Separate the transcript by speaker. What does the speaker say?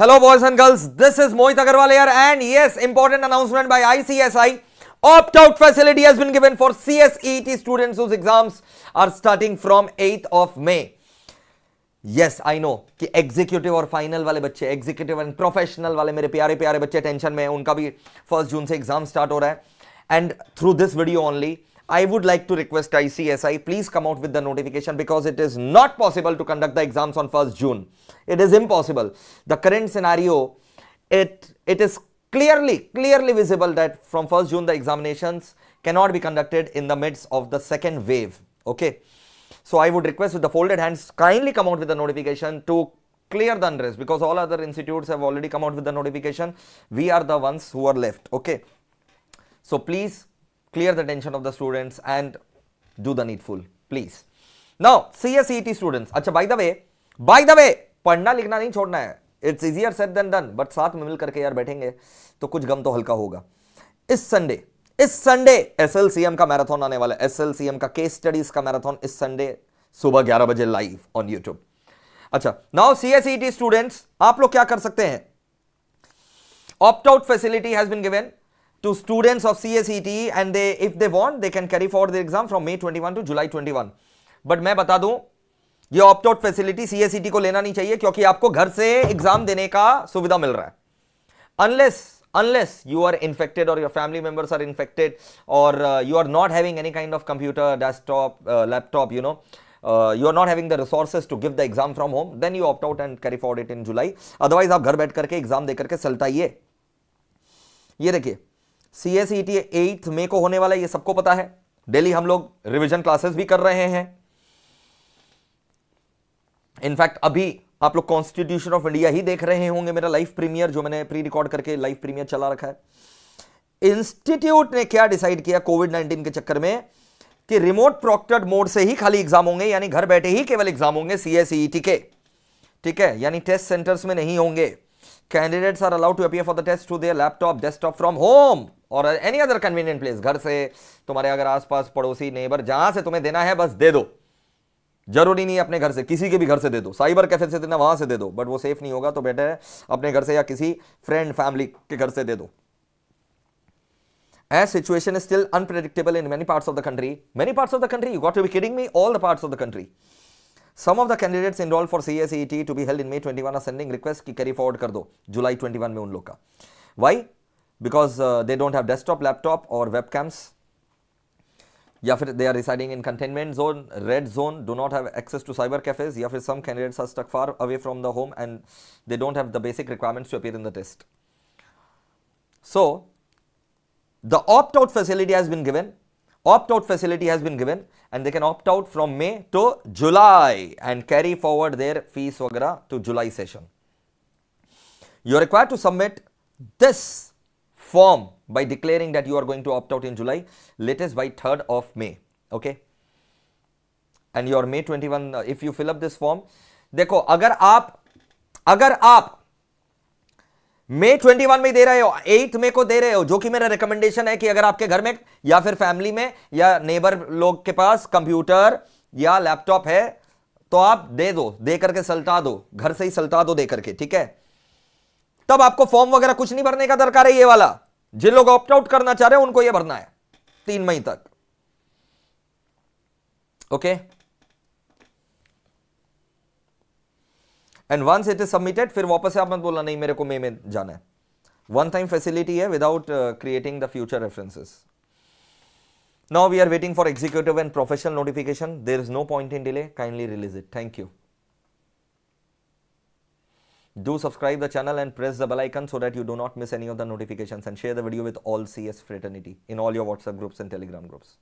Speaker 1: Hello boys and girls this is Mohit Agarwal here and yes important announcement by ICSI opt out facility has been given for CSEET students whose exams are starting from 8th of May yes I know कि executive और final वाले बच्चे executive and professional वाले मेरे प्यारे प्यारे बच्चे tension में हैं उनका भी फर्स्ट जून से एग्जाम स्टार्ट हो रहा है and through this video only I would like to request ICSI, please come out with the notification because it is not possible to conduct the exams on 1st June. It is impossible. The current scenario, it, it is clearly, clearly visible that from 1st June, the examinations cannot be conducted in the midst of the second wave. Okay. So I would request with the folded hands, kindly come out with the notification to clear the unrest because all other institutes have already come out with the notification. We are the ones who are left. Okay. So please clear the tension of the students and do the needful please now CSET students अच्छा by the way by the way पढ़ना लिखना नहीं छोड़ना है it's easier said than done but साथ में मिल करके यार बैठेंगे तो कुछ गम तो हल्का होगा इस संडे इस संडे एसएलसीएम का मैराथन आने वाला है एसएलसीएम का केस स्टडीज का मैराथन इस संडे सुबह 11 बजे लाइव ऑन यूट्यूब अच्छा नाउ सीएसईटी स्टूडेंट्स आप लोग क्या कर सकते हैं opt out facility has been given to students of CSET and they if they want they can carry forward their exam from May 21 to July 21 But मैं बता दूं ये opt out facility CSET को लेना नहीं चाहिए क्योंकि आपको घर से exam देने का सुविधा मिल रहा है Unless unless you are infected or your family members are infected or uh, you are not having any kind of computer desktop uh, laptop you know uh, you are not having the resources to give the exam from home then you opt out and carry forward it in july otherwise आप घर बैठ करके exam दे करके सलटाइए ये देखिए C S E T eighth May को होने वाला ये सबको पता है डेली हम लोग रिविजन क्लासेस भी कर रहे हैं इनफैक्ट अभी आप लोग कॉन्स्टिट्यूशन ऑफ इंडिया ही देख रहे होंगे मेरा लाइव प्रीमियर जो मैंने प्री रिकॉर्ड करके लाइव प्रीमियर चला रखा है इंस्टीट्यूट ने क्या डिसाइड किया कोविड नाइनटीन के चक्कर में कि रिमोट प्रोक्टेड मोड से ही खाली एग्जाम होंगे यानी घर बैठे ही केवल एग्जाम होंगे सीएसईटी e के ठीक है यानी टेस्ट सेंटर्स में नहीं होंगे candidates are allowed to appear for the test to their laptop desktop from home और एनी अदर कन्वीनियंट प्लेस घर से तुम्हारे अगर आसपास पड़ोसी नेबर जहां से तुम्हें देना है बस दे दो जरूरी नहीं अपने घर से किसी के भी घर से दे दो साइबर कैफे से देना वहां से दे दो बट वो सेफ नहीं होगा तो बेटर अपने घर से या किसी फ्रेंड फैमिली के घर से दे दो as situation is still unpredictable in many parts of the country many parts of the country you got to be kidding me all the parts of the country some of the candidates enrolled for CSET to be held in May 21 are sending requests ki carry forward kar do July 21 में उन लोग का why because uh, they don't have desktop, laptop, or webcams. Yeah, they are residing in containment zone, red zone, do not have access to cyber cafes. Yeah, for some candidates are stuck far away from the home and they don't have the basic requirements to appear in the test. So, the opt out facility has been given. Opt out facility has been given and they can opt out from May to July and carry forward their fee swagra to July session. You are required to submit this form by declaring that you are going to opt out in July, latest by 3rd of May. Okay. And your May 21, uh, if you fill up this form, देखो अगर आप अगर आप मई one में दे रहे हो eight मे को दे रहे हो जो कि मेरा रिकमेंडेशन है कि अगर आपके घर में या फिर फैमिली में या नेबर लोग के पास कंप्यूटर या लैपटॉप है तो आप दे दो दे करके सलटा दो घर से ही सलटा दो दे करके ठीक है तब आपको फॉर्म वगैरह कुछ नहीं भरने का दरकार है ये वाला जिन लोग ऑप्ट आउट करना चाह रहे हैं उनको ये भरना है तीन मई तक okay and once it is submitted फिर वापस से आप मत बोलना नहीं मेरे को मे में जाना है वन टाइम फैसिलिटी है without creating the future references now we are waiting for executive and professional notification there is no point in delay kindly release it thank you Do subscribe the channel and press the bell icon so that you do not miss any of the notifications and share the video with all CS fraternity in all your WhatsApp groups and Telegram groups.